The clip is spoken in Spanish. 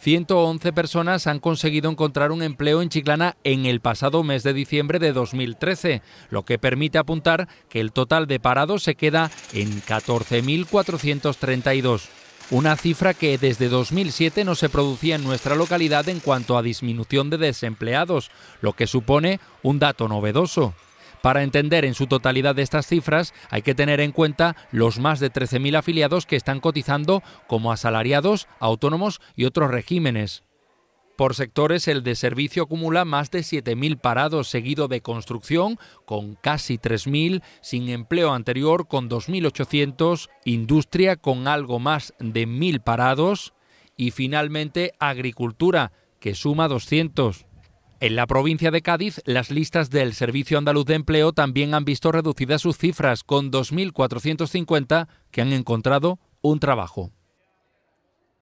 111 personas han conseguido encontrar un empleo en Chiclana en el pasado mes de diciembre de 2013, lo que permite apuntar que el total de parados se queda en 14.432 una cifra que desde 2007 no se producía en nuestra localidad en cuanto a disminución de desempleados, lo que supone un dato novedoso. Para entender en su totalidad estas cifras hay que tener en cuenta los más de 13.000 afiliados que están cotizando como asalariados, autónomos y otros regímenes. Por sectores, el de servicio acumula más de 7.000 parados, seguido de construcción, con casi 3.000, sin empleo anterior, con 2.800, industria, con algo más de 1.000 parados, y finalmente agricultura, que suma 200. En la provincia de Cádiz, las listas del Servicio Andaluz de Empleo también han visto reducidas sus cifras, con 2.450 que han encontrado un trabajo.